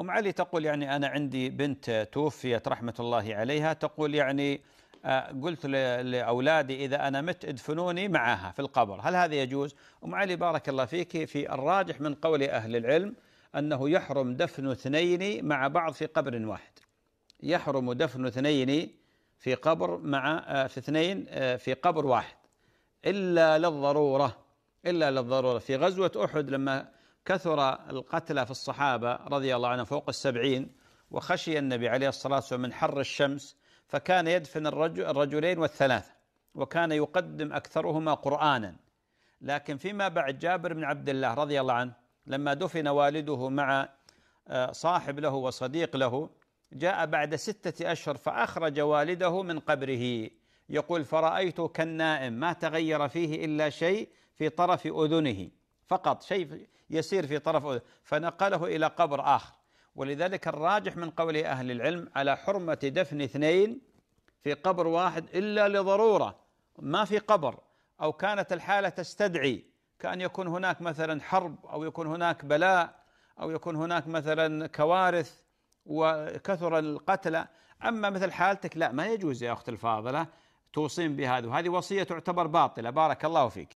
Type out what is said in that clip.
أم علي تقول يعني أنا عندي بنت توفيت رحمة الله عليها تقول يعني آه، قلت لأولادي إذا أنا مت ادفنوني معها في القبر هل هذا يجوز؟ أم علي بارك الله فيك في الراجح من قول أهل العلم أنه يحرم دفن اثنين مع بعض في قبر واحد يحرم دفن اثنين في قبر مع آه، في اثنين آه، في قبر واحد إلا للضرورة إلا للضرورة في غزوة أحد لما كثر القتلى في الصحابة رضي الله عنهم فوق السبعين وخشي النبي عليه الصلاة والسلام من حر الشمس فكان يدفن الرجل الرجلين والثلاثة وكان يقدم أكثرهما قرآنا لكن فيما بعد جابر بن عبد الله رضي الله عنه لما دفن والده مع آه، صاحب له وصديق له جاء بعد ستة أشهر فأخرج والده من قبره يقول فرأيته كالنائم ما تغير فيه إلا شيء في طرف أذنه فقط شيء يسير في طرف أذن فنقله إلى قبر آخر ولذلك الراجح من قول أهل العلم على حرمة دفن اثنين في قبر واحد إلا لضرورة ما في قبر أو كانت الحالة تستدعي كأن يكون هناك مثلا حرب أو يكون هناك بلاء أو يكون هناك مثلا كوارث وكثر القتلى أما مثل حالتك لا ما يجوز يا أخت الفاضلة توصين بهذا وهذه وصية تعتبر باطلة بارك الله فيك